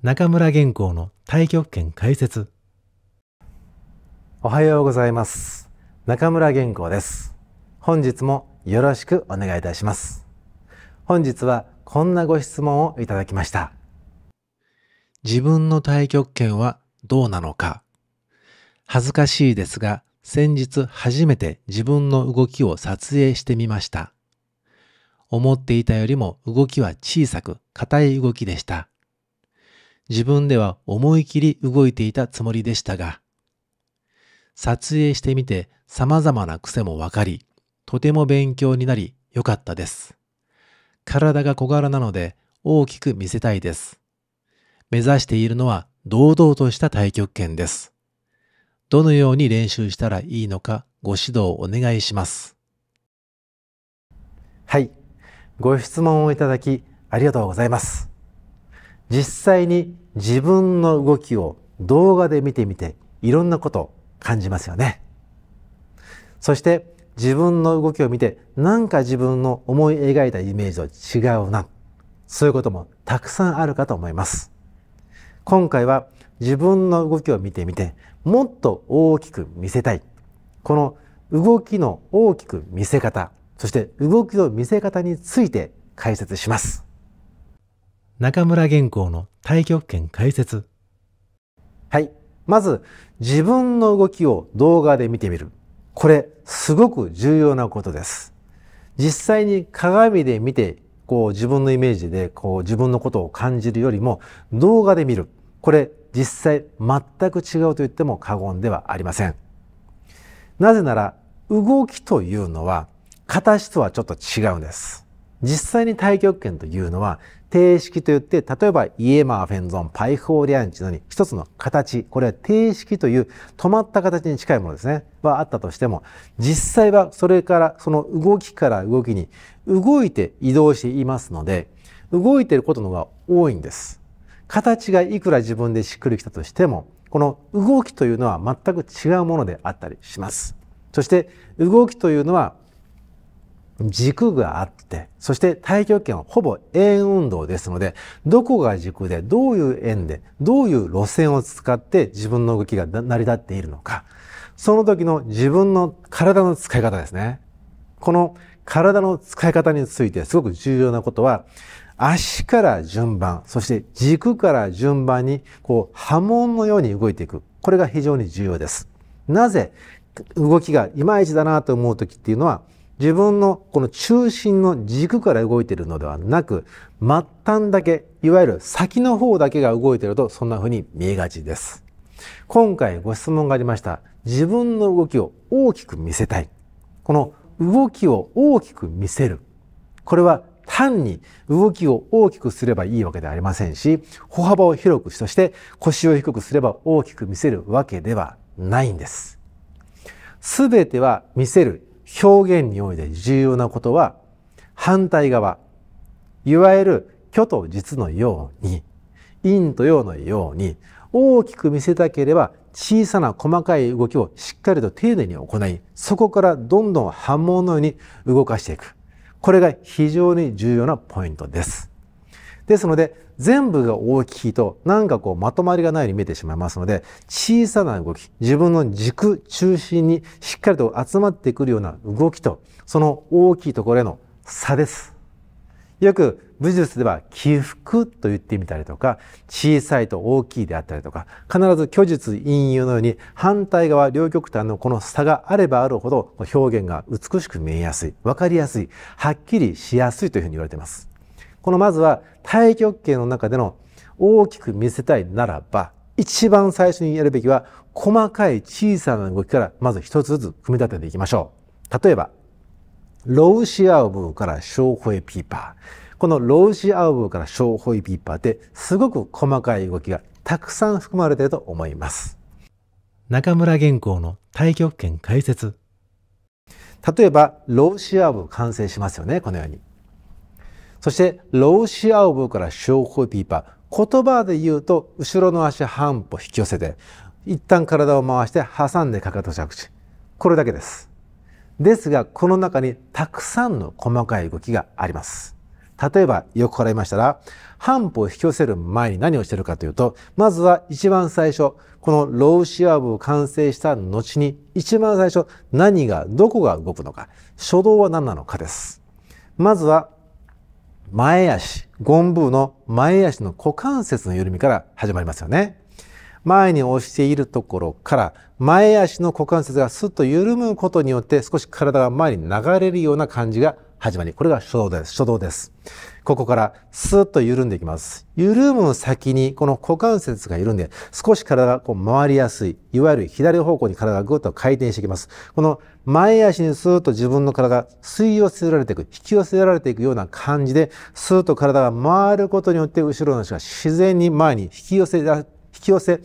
中村原稿の太極拳解説おはようございます中村原稿です本日もよろしくお願いいたします本日はこんなご質問をいただきました自分の太極拳はどうなのか恥ずかしいですが先日初めて自分の動きを撮影してみました思っていたよりも動きは小さく硬い動きでした自分では思い切り動いていたつもりでしたが、撮影してみて様々な癖もわかり、とても勉強になり良かったです。体が小柄なので大きく見せたいです。目指しているのは堂々とした太極拳です。どのように練習したらいいのかご指導お願いします。はい。ご質問をいただきありがとうございます。実際に自分の動きを動画で見てみていろんなことを感じますよね。そして自分の動きを見てなんか自分の思い描いたイメージと違うなそういうこともたくさんあるかと思います。今回は自分の動きを見てみてもっと大きく見せたいこの動きの大きく見せ方そして動きの見せ方について解説します。中村原稿の太極拳解説はいまず自分の動きを動画で見てみるこれすごく重要なことです実際に鏡で見てこう自分のイメージでこう自分のことを感じるよりも動画で見るこれ実際全く違うと言っても過言ではありませんなぜなら動きというのは形とはちょっと違うんです実際に太極拳というのは定式といって例えばイエマーフェンゾンパイフォーリアンチのに一つの形これは定式という止まった形に近いものですねはあったとしても実際はそれからその動きから動きに動いて移動していますので動いていることの方が多いんです形がいくら自分でしっくりきたとしてもこの動きというのは全く違うものであったりしますそして動きというのは軸があって、そして太極拳はほぼ円運動ですので、どこが軸で、どういう円で、どういう路線を使って自分の動きが成り立っているのか、その時の自分の体の使い方ですね。この体の使い方についてすごく重要なことは、足から順番、そして軸から順番に、こう、波紋のように動いていく。これが非常に重要です。なぜ、動きがいまいちだなと思う時っていうのは、自分のこの中心の軸から動いているのではなく末端だけいわゆる先の方だけが動いているとそんな風に見えがちです今回ご質問がありました自分の動きを大きく見せたいこの動きを大きく見せるこれは単に動きを大きくすればいいわけではありませんし歩幅を広くそして腰を低くすれば大きく見せるわけではないんです。すべては見せる表現において重要なことは反対側いわゆる虚と実のように陰と陽のように大きく見せたければ小さな細かい動きをしっかりと丁寧に行いそこからどんどん反物のように動かしていくこれが非常に重要なポイントです。ですので全部が大きいとなんかこうまとまりがないように見えてしまいますので小さな動き自分の軸中心にしっかりと集まってくるような動きとその大きいところへの差です。よく武術では起伏と言ってみたりとか小さいと大きいであったりとか必ず虚術陰誘のように反対側両極端のこの差があればあるほど表現が美しく見えやすい分かりやすいはっきりしやすいというふうに言われています。このまずは太極拳の中での大きく見せたいならば、一番最初にやるべきは、細かい小さな動きからまず一つずつ組み立てていきましょう。例えば、ロウシアオブからショウホイピーパー。このロウシアオブからショウホイピーパーってすごく細かい動きがたくさん含まれていると思います。中村原稿の太極拳解説。例えば、ロウシアオブ完成しますよね、このように。そしてローシアオブからショーホピーパー言葉で言うと後ろの足半歩引き寄せて一旦体を回して挟んでかかと着地これだけですですがこの中にたくさんの細かい動きがあります例えばくからいましたら半歩を引き寄せる前に何をしてるかというとまずは一番最初このローシアブを完成した後に一番最初何がどこが動くのか初動は何なのかですまずは前足、ゴンブーの前足の股関節の緩みから始まりますよね。前に押しているところから前足の股関節がスッと緩むことによって少し体が前に流れるような感じが始まり。これが初動です。初動です。ここからスーッと緩んでいきます。緩む先にこの股関節が緩んで少し体がこう回りやすい。いわゆる左方向に体がぐっと回転していきます。この前足にスーッと自分の体が吸い寄せられていく、引き寄せられていくような感じでスーッと体が回ることによって後ろの足が自然に前に引き寄せ引き寄せ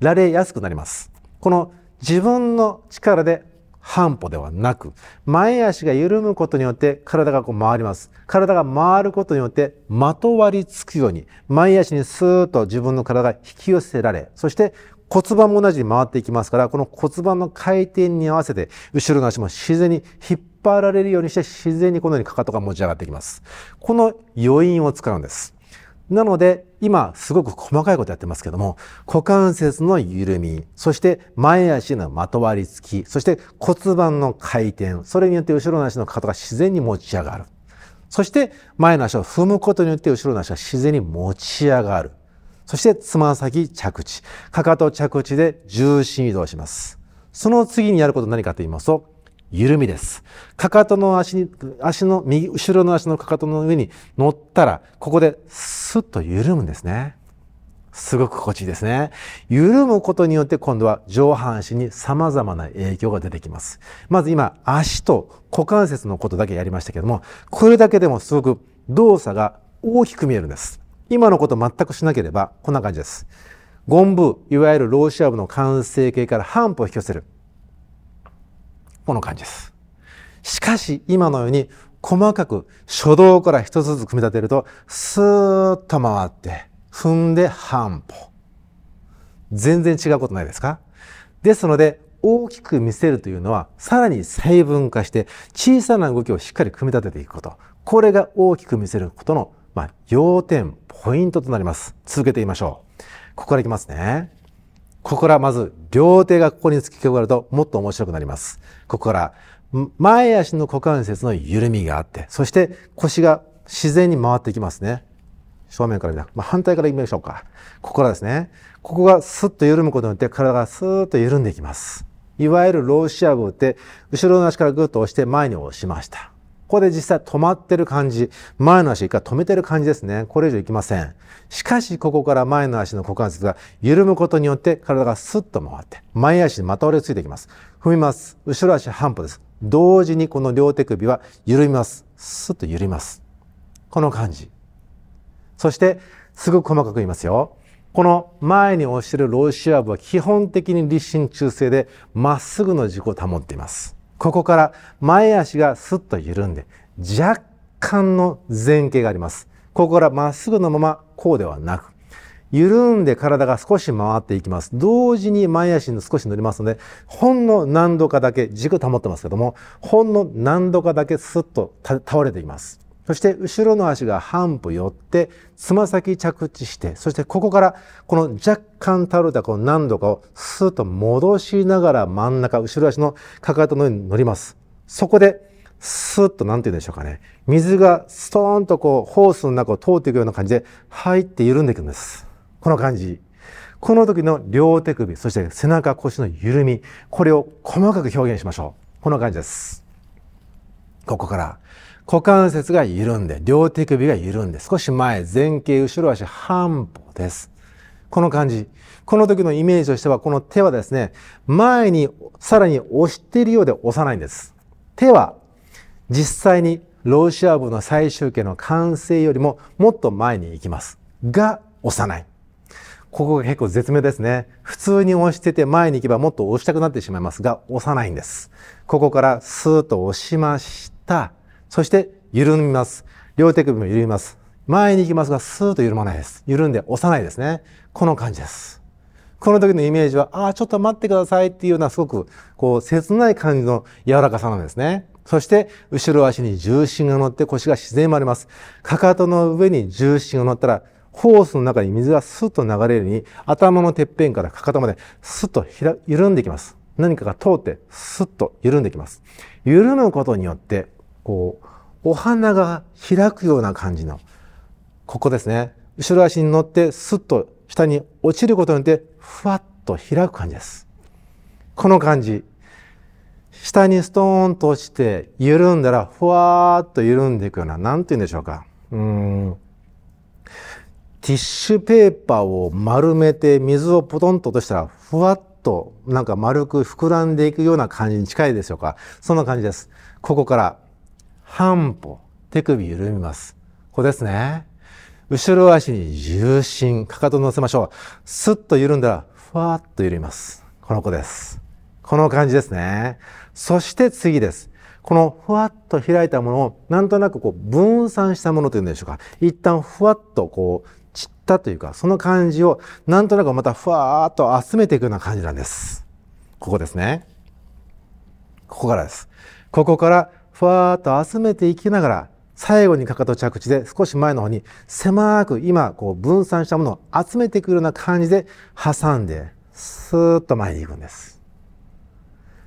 られやすくなります。この自分の力で半歩ではなく、前足が緩むことによって体がこう回ります。体が回ることによってまとわりつくように、前足にスーッと自分の体が引き寄せられ、そして骨盤も同じに回っていきますから、この骨盤の回転に合わせて、後ろの足も自然に引っ張られるようにして、自然にこのようにかかとが持ち上がってきます。この余韻を使うんです。なので今すごく細かいことやってますけども股関節の緩みそして前足のまとわりつきそして骨盤の回転それによって後ろの足のかかとが自然に持ち上がるそして前の足を踏むことによって後ろの足が自然に持ち上がるそしてつま先着地かかと着地で重心移動しますその次にやること何かと言いますと緩みです。かかとの足に、足の、右、後ろの足のかかとの上に乗ったら、ここでスッと緩むんですね。すごく心地いいですね。緩むことによって今度は上半身に様々な影響が出てきます。まず今、足と股関節のことだけやりましたけども、これだけでもすごく動作が大きく見えるんです。今のこと全くしなければ、こんな感じです。ゴンブいわゆるローシア部の完成形から半歩引き寄せる。この感じです。しかし今のように細かく初動から一つずつ組み立てるとスーッと回って踏んで半歩全然違うことないですかですので大きく見せるというのはさらに細分化して小さな動きをしっかり組み立てていくことこれが大きく見せることの、まあ、要点ポイントとなります続けてみましょうここからいきますねここからまず両手がここに突き加わるともっと面白くなります。ここから前足の股関節の緩みがあって、そして腰が自然に回っていきますね。正面から見た。まあ、反対から見ましょうか。ここからですね。ここがスッと緩むことによって体がスーッと緩んでいきます。いわゆるローシアブって後ろの足からグッと押して前に押しました。ここで実際止まってる感じ。前の足一回止めてる感じですね。これ以上いきません。しかし、ここから前の足の股関節が緩むことによって体がスッと回って、前足にまとわりついていきます。踏みます。後ろ足半歩です。同時にこの両手首は緩みます。スッと緩みます。この感じ。そして、すごく細かく言いますよ。この前に押してるローシアーブは基本的に立身中性でまっすぐの軸を保っています。ここから前足がスッと緩んで若干の前傾があります。ここからまっすぐのままこうではなく、緩んで体が少し回っていきます。同時に前足に少し乗りますので、ほんの何度かだけ、軸保ってますけども、ほんの何度かだけスッと倒れていきます。そして後ろの足が半歩寄ってつま先着地してそしてここからこの若干倒れたこの何度かをスーッと戻しながら真ん中後ろ足のかかとの上に乗ります。そこでスーッと何て言うんでしょうかね水がストーンとこうホースの中を通っていくような感じで入って緩んでいくんです。この感じ。この時の両手首、そして背中、腰の緩み、これを細かく表現しましょう。この感じです。ここから股関節が緩んで、両手首が緩んで、少し前、前傾、後ろ足、半歩です。この感じ。この時のイメージとしては、この手はですね、前にさらに押しているようで押さないんです。手は、実際にロシア部の最終形の完成よりももっと前に行きます。が、押さない。ここが結構絶妙ですね。普通に押してて前に行けばもっと押したくなってしまいますが、押さないんです。ここからスーッと押しました。そして緩みます。両手首も緩みます。前に行きますが、スーッと緩まないです。緩んで押さないですね。この感じです。この時のイメージは、ああ、ちょっと待ってくださいっていうような、すごく、こう、切ない感じの柔らかさなんですね。そして、後ろ足に重心が乗って腰が自然回ります。かかとの上に重心が乗ったら、ホースの中に水がスッと流れるように、頭のてっぺんからかかとまでスッと緩んできます。何かが通って、スッと緩んできます。緩むことによって、こうお花が開くような感じのここですね後ろ足に乗ってスッと下に落ちることによってふわっと開く感じですこの感じ下にストーンと落ちて緩んだらふわっと緩んでいくような何て言うんでしょうかうんティッシュペーパーを丸めて水をポトンと落としたらふわっとなんか丸く膨らんでいくような感じに近いでしょうかそんな感じですここから半歩、手首緩みます。ここですね。後ろ足に重心、かかと乗せましょう。スッと緩んだら、ふわっと緩みます。この子です。この感じですね。そして次です。このふわっと開いたものを、なんとなくこう分散したものというんでしょうか。一旦ふわっとこう散ったというか、その感じを、なんとなくまたふわーっと集めていくような感じなんです。ここですね。ここからです。ここからふわーっと集めていきながら最後にかかと着地で少し前の方に狭く今こう分散したものを集めてくるような感じで挟んでスーッと前に行くんです。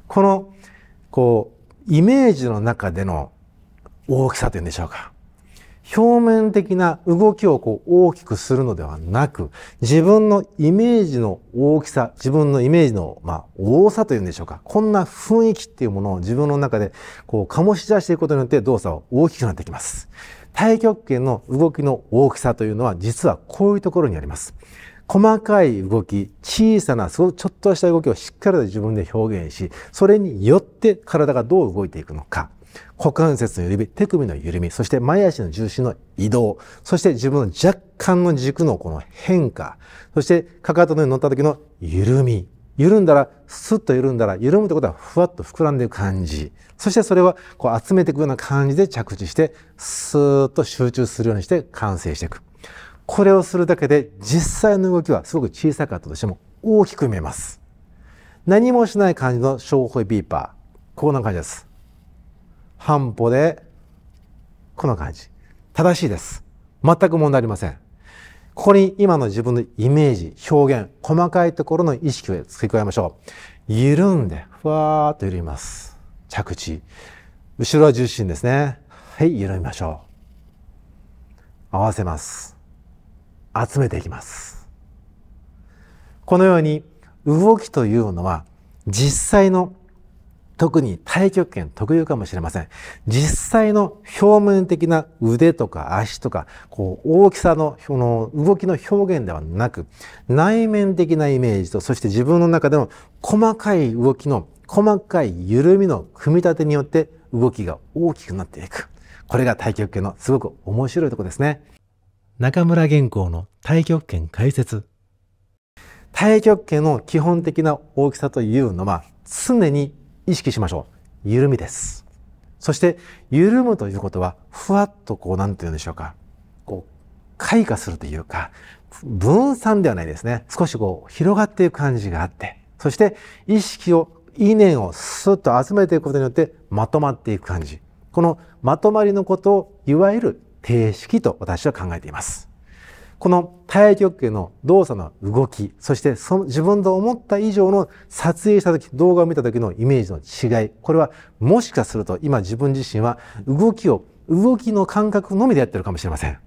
このこうイメージの中での大きさというんでしょうか表面的な動きをこう大きくするのではなく、自分のイメージの大きさ、自分のイメージの、ま多さというんでしょうか。こんな雰囲気っていうものを自分の中でこう醸し出していくことによって動作は大きくなってきます。太極拳の動きの大きさというのは実はこういうところにあります。細かい動き、小さな、そう、ちょっとした動きをしっかりと自分で表現し、それによって体がどう動いていくのか。股関節の緩み、手首の緩み、そして前足の重心の移動、そして自分の若干の軸のこの変化、そしてかかとの上に乗った時の緩み、緩んだら、スッと緩んだら、緩むってことはふわっと膨らんでいく感じ。そしてそれはこう集めていくような感じで着地して、スーッと集中するようにして完成していく。これをするだけで実際の動きはすごく小さかったとしても大きく見えます。何もしない感じの小ホイビーパー。こんな感じです。半歩でこの感じ正しいです全く問題ありませんここに今の自分のイメージ表現細かいところの意識を付け加えましょう緩んでふわーっと緩みます着地後ろは重心ですねはい緩みましょう合わせます集めていきますこのように動きというのは実際の特に太極拳特有かもしれません。実際の表面的な腕とか足とか、こう大きさのの動きの表現ではなく、内面的なイメージと、そして自分の中での細かい動きの細かい緩みの組み立てによって動きが大きくなっていく。これが太極拳のすごく面白いとこですね。中村玄光の太極拳解説。太極拳の基本的な大きさというのは常に意識しましょう。緩みです。そして、緩むということは、ふわっとこう、なんて言うんでしょうか。こう、開花するというか、分散ではないですね。少しこう、広がっていく感じがあって、そして、意識を、意念をスッと集めていくことによって、まとまっていく感じ。このまとまりのことを、いわゆる定式と私は考えています。この太極拳の動作の動き、そしてその自分と思った以上の撮影した時、動画を見た時のイメージの違い、これはもしかすると今自分自身は動きを、動きの感覚のみでやってるかもしれません。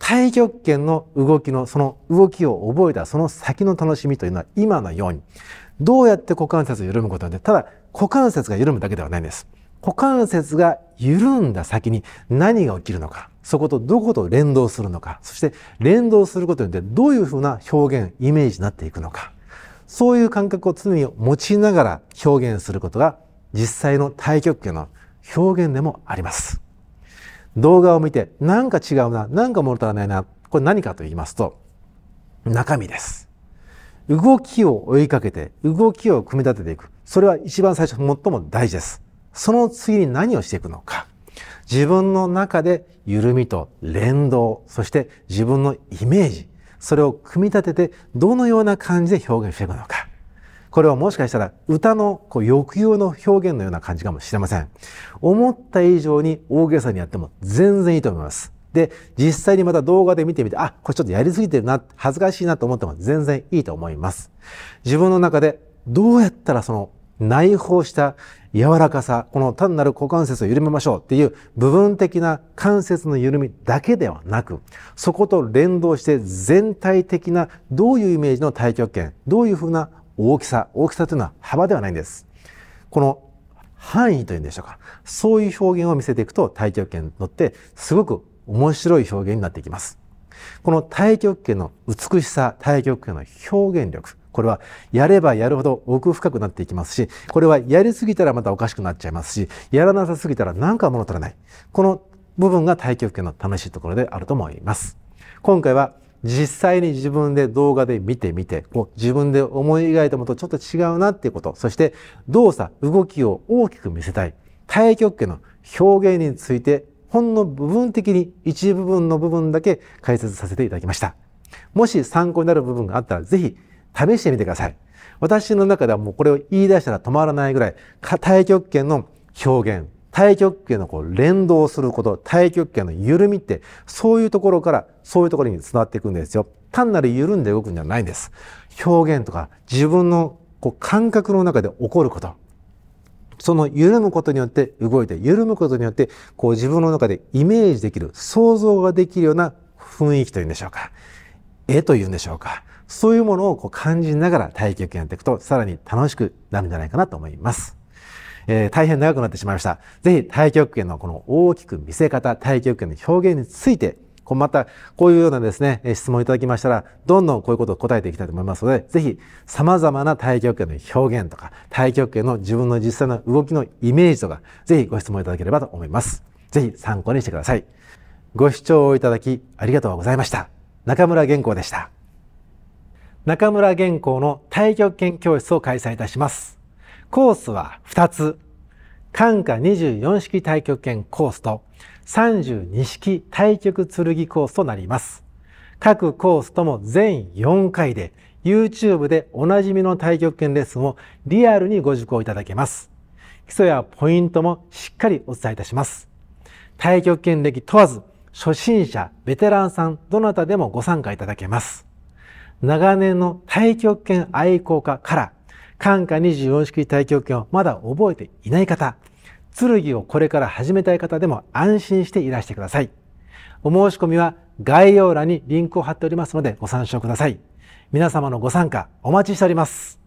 太極拳の動きの、その動きを覚えたその先の楽しみというのは今のように、どうやって股関節を緩むことなんで、ただ股関節が緩むだけではないんです。股関節が緩んだ先に何が起きるのか。そことどこと連動するのか、そして連動することによってどういうふうな表現、イメージになっていくのか、そういう感覚を常に持ちながら表現することが実際の太極拳の表現でもあります。動画を見てなんか違うな、なんか物足らないな、これ何かと言いますと、中身です。動きを追いかけて、動きを組み立てていく。それは一番最初、最も大事です。その次に何をしていくのか。自分の中で緩みと連動そして自分のイメージそれを組み立ててどのような感じで表現していくのかこれはもしかしたら歌のこう抑揚の表現のような感じかもしれません思った以上に大げさにやっても全然いいと思いますで実際にまた動画で見てみてあこれちょっとやりすぎてるな恥ずかしいなと思っても全然いいと思います自分の中でどうやったらその内包した柔らかさ、この単なる股関節を緩めましょうっていう部分的な関節の緩みだけではなく、そこと連動して全体的などういうイメージの太極拳、どういうふうな大きさ、大きさというのは幅ではないんです。この範囲というんでしょうか。そういう表現を見せていくと太極拳にとってすごく面白い表現になっていきます。この太極拳の美しさ、太極拳の表現力、これはやればやるほど奥深くなっていきますし、これはやりすぎたらまたおかしくなっちゃいますし、やらなさすぎたらなんか物足らない。この部分が太極拳の楽しいところであると思います。今回は実際に自分で動画で見てみて、こう自分で思い描いたものとちょっと違うなっていうこと、そして動作、動きを大きく見せたい、太極拳の表現について、ほんの部分的に一部分の部分だけ解説させていただきました。もし参考になる部分があったら、是非試してみてください。私の中ではもうこれを言い出したら止まらないぐらい、太極拳の表現、太極拳のこう連動すること、太極拳の緩みって、そういうところから、そういうところに伝わっていくんですよ。単なる緩んで動くんじゃないんです。表現とか、自分のこう感覚の中で起こること。その緩むことによって動いて、緩むことによって、こう自分の中でイメージできる、想像ができるような雰囲気というんでしょうか。絵というんでしょうか。そういうものをこう感じながら対局やっていくと、さらに楽しくなるんじゃないかなと思います。えー、大変長くなってしまいました。ぜひ太極拳のこの大きく見せ方、太極拳の表現について、こうまたこういうようなですね、質問いただきましたら、どんどんこういうことを答えていきたいと思いますので、ぜひ様々な太極拳の表現とか、太極拳の自分の実際の動きのイメージとか、ぜひご質問いただければと思います。ぜひ参考にしてください。ご視聴いただきありがとうございました。中村玄光でした。中村原稿の太極拳教室を開催いたします。コースは2つ。漢下24式太極拳コースと32式太極剣コースとなります。各コースとも全4回で YouTube でおなじみの太極拳レッスンをリアルにご受講いただけます。基礎やポイントもしっかりお伝えいたします。太極拳歴問わず、初心者、ベテランさん、どなたでもご参加いただけます。長年の太極拳愛好家から、漢化24式太極拳をまだ覚えていない方、剣をこれから始めたい方でも安心していらしてください。お申し込みは概要欄にリンクを貼っておりますのでご参照ください。皆様のご参加お待ちしております。